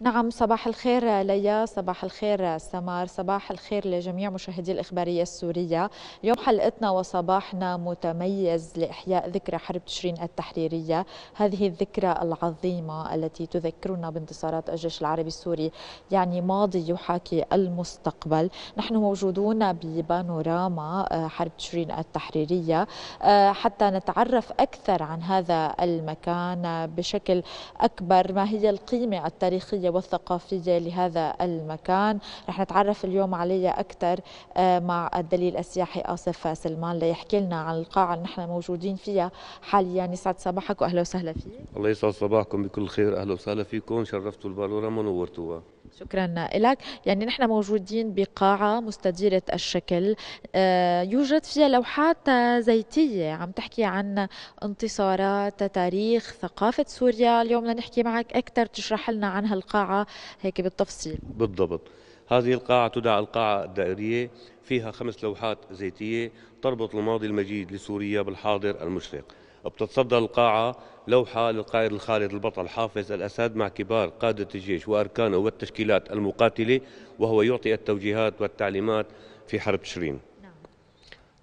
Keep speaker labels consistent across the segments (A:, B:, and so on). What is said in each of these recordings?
A: نعم صباح الخير ليا صباح الخير سمار صباح الخير لجميع مشاهدي الإخبارية السورية اليوم حلقتنا وصباحنا متميز لإحياء ذكرى حرب تشرين التحريرية هذه الذكرى العظيمة التي تذكرنا بانتصارات الجيش العربي السوري يعني ماضي يحاكي المستقبل نحن موجودون ببانوراما آه، حرب تشرين التحريرية آه، حتى نتعرف أكثر عن هذا المكان بشكل أكبر ما هي القيمة التاريخية الاجتماعيه والثقافية لهذا المكان رح نتعرف اليوم عليها أكثر آه، مع الدليل السياحي آصف سلمان ليحكي لنا عن القاعة اللي نحن موجودين فيها حاليا يسعد صباحك وأهلا وسهلا فيك
B: الله يسعد صباحكم بكل خير أهلا وسهلا فيكم شرفتوا البارورة ونورتوها
A: شكرا لك يعني نحن موجودين بقاعة مستديرة الشكل آه، يوجد فيها لوحات زيتية عم تحكي عن انتصارات تاريخ ثقافة سوريا اليوم بدنا نحكي معك أكثر تشرح لنا عن هالقاعة هيك بالتفصيل
B: بالضبط هذه القاعة تدعى القاعة الدائرية فيها خمس لوحات زيتية تربط الماضي المجيد لسوريا بالحاضر المشرق بتتصدى القاعة لوحة للقائد الخالد البطل حافظ الأسد مع كبار قادة الجيش وأركانه والتشكيلات المقاتلة وهو يعطي التوجيهات والتعليمات في حرب تشرين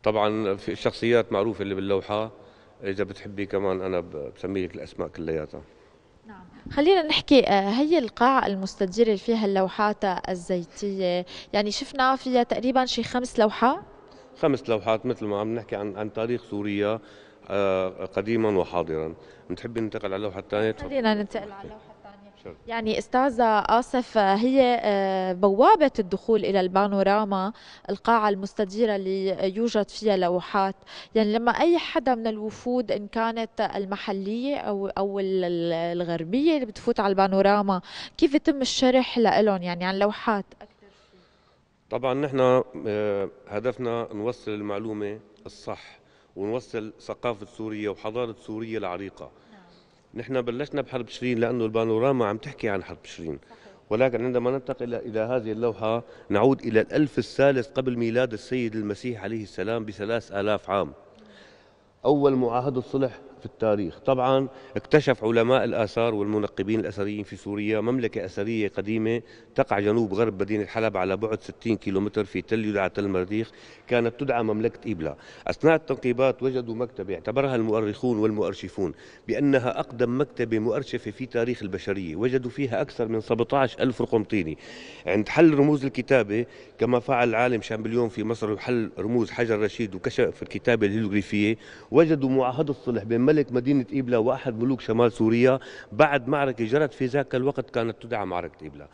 B: طبعا في الشخصيات معروفة اللي باللوحة إذا بتحبي كمان أنا بسمي لك الأسماء كلياتها
A: نعم. خلينا نحكي آه، هي القاعة المستديرة فيها اللوحات الزيتية يعني شفنا فيها تقريبا شي خمس لوحات
B: خمس لوحات مثل ما عم نحكي عن عن تاريخ سوريا آه، قديما وحاضرا بتحبي ننتقل على اللوحه الثانيه خلينا
A: ننتقل على اللوحه
B: الثانيه
A: يعني استاذه اسف هي آه، بوابه الدخول الى البانوراما القاعه المستديره اللي يوجد فيها لوحات يعني لما اي حدا من الوفود ان كانت المحليه او او الغربيه اللي بتفوت على البانوراما كيف يتم الشرح لهم يعني عن لوحات اكثر
B: طبعا نحن آه، هدفنا نوصل المعلومه الصح ونوصل ثقافة سوريا وحضارة سوريا العريقة نحن بلشنا بحرب شرين لأنه البانوراما عم تحكي عن حرب شرين ولكن عندما ننتقل إلى هذه اللوحة نعود إلى الألف الثالث قبل ميلاد السيد المسيح عليه السلام بثلاث آلاف عام أول معاهدة صلح في التاريخ طبعا اكتشف علماء الآثار والمنقبين الأثريين في سوريا مملكة أثرية قديمة تقع جنوب غرب مدينة حلب على بعد 60 كيلومتر في تل يدعى تل المريخ كانت تدعى مملكة إبلا أثناء التنقيبات وجدوا مكتبة اعتبرها المؤرخون والمؤرشفون بأنها أقدم مكتبة مؤرشفة في تاريخ البشرية وجدوا فيها أكثر من 17 ألف رقم طيني عند حل رموز الكتابة كما فعل العالم شامبليون في مصر وحل رموز حجر رشيد وكشف الكتابة الهيروغليفية وجدوا معاهدة صلح بين ملك مدينة إبلة وأحد ملوك شمال سوريا بعد معركة جرت في ذاك الوقت كانت تدعى معركة إبلة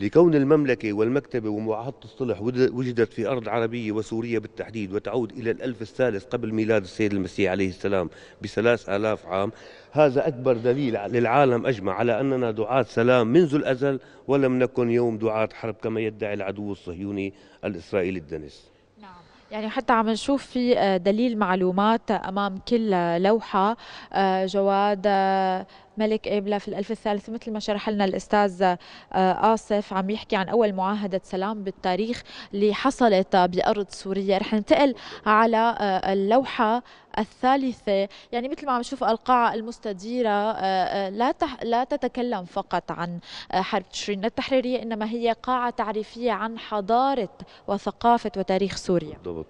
B: لكون المملكة والمكتبة ومعاهدة الصلح وجدت في أرض عربية وسورية بالتحديد وتعود إلى الألف الثالث قبل ميلاد السيد المسيح عليه السلام بثلاث آلاف عام هذا أكبر دليل للعالم أجمع على أننا دعاة سلام منذ الأزل ولم نكن يوم دعاة حرب كما يدعي العدو الصهيوني الإسرائيلي الدنس
A: يعني حتى عم نشوف في آه، دليل معلومات امام كل آه، لوحه آه، جواد ملك إبلا في الألف الثالث مثل ما شرح لنا الأستاذ آه، آصف عم يحكي عن أول معاهدة سلام بالتاريخ اللي حصلت آه، بأرض سوريا رح ننتقل على آه، اللوحة الثالثة يعني مثل ما عم نشوف القاعة المستديرة لا لا تتكلم فقط عن حرب تشرين التحريرية إنما هي قاعة تعريفية عن حضارة وثقافة وتاريخ سوريا
B: بالضبط.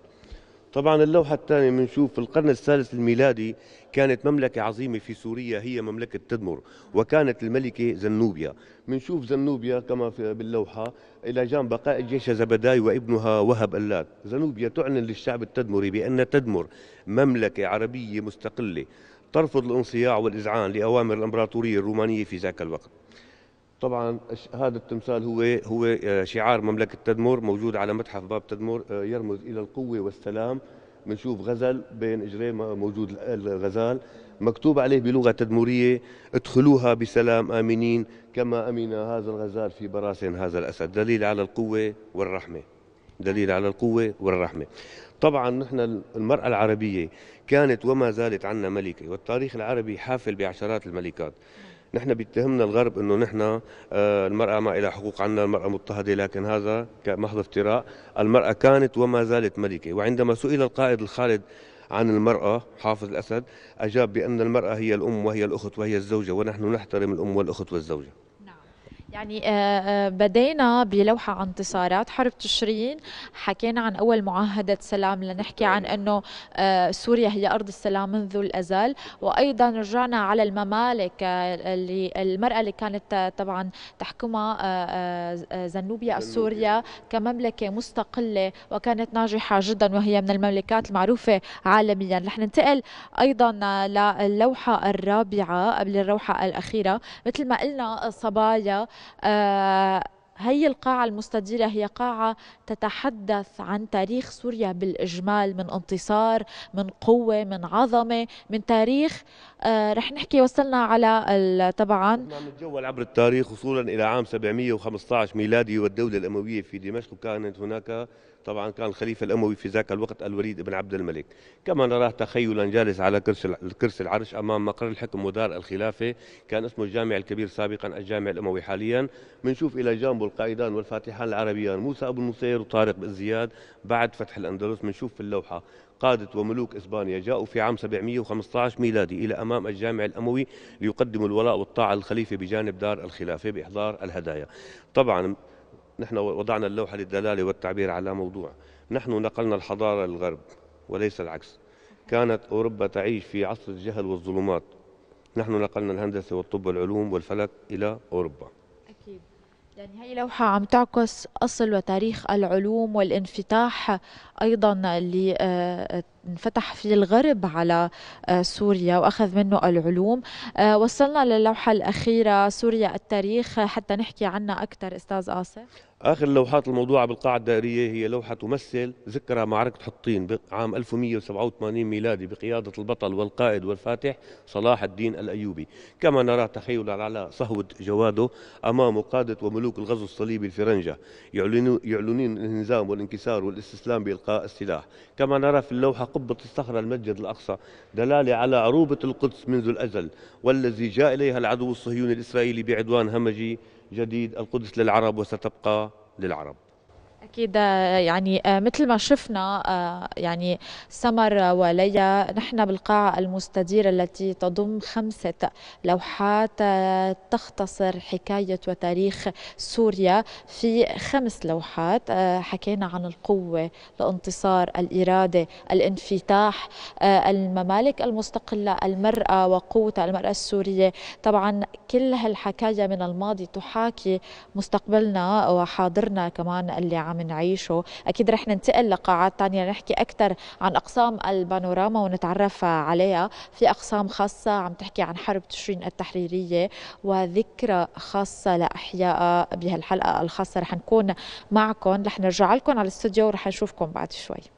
B: طبعا اللوحة الثانية بنشوف في القرن الثالث الميلادي كانت مملكة عظيمة في سوريا هي مملكة تدمر وكانت الملكة زنوبيا بنشوف زنوبيا كما في باللوحة إلى جانب بقاء الجيش زبداي وابنها وهب اللات زنوبيا تعلن للشعب التدمري بأن تدمر مملكة عربية مستقلة ترفض الانصياع والإذعان لأوامر الإمبراطورية الرومانية في ذاك الوقت طبعا هذا التمثال هو هو آه، شعار مملكه تدمر موجود على متحف باب تدمر آه، يرمز الى القوه والسلام بنشوف غزل بين اجريه موجود الغزال مكتوب عليه بلغه تدمريه ادخلوها بسلام امنين كما امن هذا الغزال في براسن هذا الاسد دليل على القوه والرحمه دليل على القوه والرحمه طبعا نحن المراه العربيه كانت وما زالت عنا ملكه والتاريخ العربي حافل بعشرات الملكات نحن بيتهمنا الغرب انه نحن آه، المراه ما لها حقوق عنا المراه مضطهده لكن هذا محض افتراء المراه كانت وما زالت ملكه وعندما سئل القائد الخالد عن المرأة حافظ الأسد أجاب بأن المرأة هي الأم وهي الأخت وهي الزوجة ونحن نحترم الأم والأخت والزوجة
A: يعني آه، آه، بدينا بلوحة عن انتصارات حرب تشرين حكينا عن أول معاهدة سلام لنحكي عن طيب. أنه آه، سوريا هي أرض السلام منذ الأزل وأيضا رجعنا على الممالك اللي المرأة اللي كانت طبعا تحكمها زنوبيا السورية كمملكة مستقلة وكانت ناجحة جدا وهي من المملكات المعروفة عالميا رح ننتقل أيضا للوحة الرابعة قبل الروحة الأخيرة مثل ما قلنا صبايا آه، هي القاعة المستديرة هي قاعة تتحدث عن تاريخ سوريا بالإجمال من انتصار من قوة من عظمة من تاريخ آه، رح نحكي وصلنا على طبعا نعم،
B: نتجول عبر التاريخ وصولا إلى عام 715 ميلادي والدولة الأموية في دمشق كانت هناك طبعا كان الخليفة الأموي في ذاك الوقت الوليد بن عبد الملك كما نراه تخيلا جالس على كرسي العرش أمام مقر الحكم ودار الخلافة كان اسمه الجامع الكبير سابقا الجامع الأموي حاليا بنشوف إلى جانبه القائدان والفاتحان العربيان موسى أبو النصير وطارق بن زياد بعد فتح الأندلس بنشوف في اللوحة قادة وملوك إسبانيا جاءوا في عام 715 ميلادي إلى أمام الجامع الأموي ليقدموا الولاء والطاعة للخليفة بجانب دار الخلافة بإحضار الهدايا طبعا نحن وضعنا اللوحة للدلالة والتعبير على موضوع نحن نقلنا الحضارة للغرب وليس العكس كانت أوروبا تعيش في عصر الجهل والظلمات نحن نقلنا الهندسة والطب والعلوم والفلك إلى أوروبا
A: يعني هي لوحة عم تعكس أصل وتاريخ العلوم والانفتاح أيضا اللي آه، انفتح فيه الغرب على آه، سوريا وأخذ منه العلوم آه، وصلنا للوحة الأخيرة سوريا التاريخ حتى نحكي عنها أكثر أستاذ آصف
B: اخر لوحات الموضوعه بالقاعه الدائريه هي لوحه تمثل ذكرى معركه حطين عام 1187 ميلادي بقياده البطل والقائد والفاتح صلاح الدين الايوبي، كما نرى تخيلا على صهوه جواده امام قاده وملوك الغزو الصليبي الفرنجه يعلنون الانهزام والانكسار والاستسلام بالقاء السلاح، كما نرى في اللوحه قبه الصخره المسجد الاقصى دلاله على عروبه القدس منذ الازل والذي جاء اليها العدو الصهيوني الاسرائيلي بعدوان همجي جديد القدس للعرب وستبقى للعرب
A: اكيد يعني آه، مثل ما شفنا آه، يعني سمر وليا نحن بالقاعه المستديره التي تضم خمسه لوحات آه، تختصر حكايه وتاريخ سوريا في خمس لوحات حكينا عن القوه الانتصار الاراده الانفتاح الممالك المستقله المراه وقوه المراه السوريه طبعا كل هالحكايه من الماضي تحاكي مستقبلنا وحاضرنا كمان اللي عم عم نعيشه أكيد رح ننتقل لقاعات تانية نحكي أكثر عن أقسام البانوراما ونتعرف عليها في أقسام خاصة عم تحكي عن حرب تشرين التحريرية وذكرى خاصة لأحيائها بهالحلقة الخاصة رح نكون معكم رح نرجع لكم على الاستوديو ورح نشوفكم بعد شوي